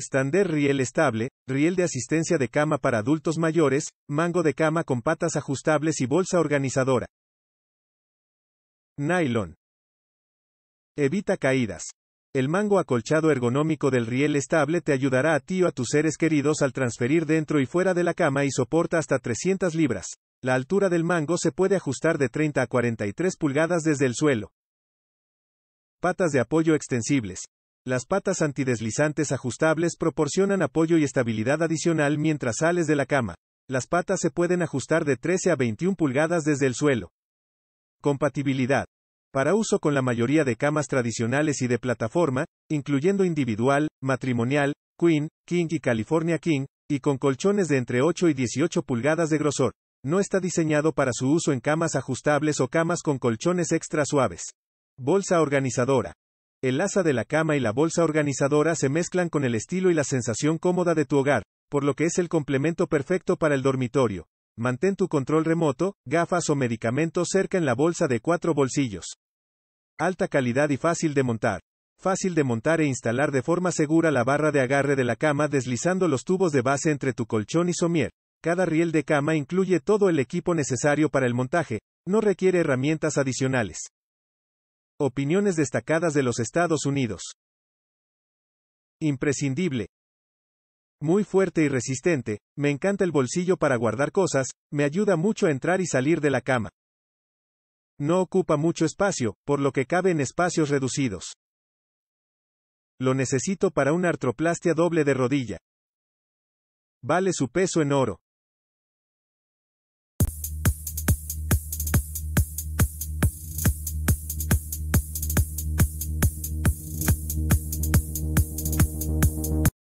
Extender riel estable, riel de asistencia de cama para adultos mayores, mango de cama con patas ajustables y bolsa organizadora. Nylon. Evita caídas. El mango acolchado ergonómico del riel estable te ayudará a ti o a tus seres queridos al transferir dentro y fuera de la cama y soporta hasta 300 libras. La altura del mango se puede ajustar de 30 a 43 pulgadas desde el suelo. Patas de apoyo extensibles. Las patas antideslizantes ajustables proporcionan apoyo y estabilidad adicional mientras sales de la cama. Las patas se pueden ajustar de 13 a 21 pulgadas desde el suelo. Compatibilidad. Para uso con la mayoría de camas tradicionales y de plataforma, incluyendo individual, matrimonial, queen, king y California king, y con colchones de entre 8 y 18 pulgadas de grosor. No está diseñado para su uso en camas ajustables o camas con colchones extra suaves. Bolsa organizadora. El asa de la cama y la bolsa organizadora se mezclan con el estilo y la sensación cómoda de tu hogar, por lo que es el complemento perfecto para el dormitorio. Mantén tu control remoto, gafas o medicamentos cerca en la bolsa de cuatro bolsillos. Alta calidad y fácil de montar. Fácil de montar e instalar de forma segura la barra de agarre de la cama deslizando los tubos de base entre tu colchón y somier. Cada riel de cama incluye todo el equipo necesario para el montaje, no requiere herramientas adicionales. Opiniones destacadas de los Estados Unidos. Imprescindible. Muy fuerte y resistente, me encanta el bolsillo para guardar cosas, me ayuda mucho a entrar y salir de la cama. No ocupa mucho espacio, por lo que cabe en espacios reducidos. Lo necesito para una artroplastia doble de rodilla. Vale su peso en oro.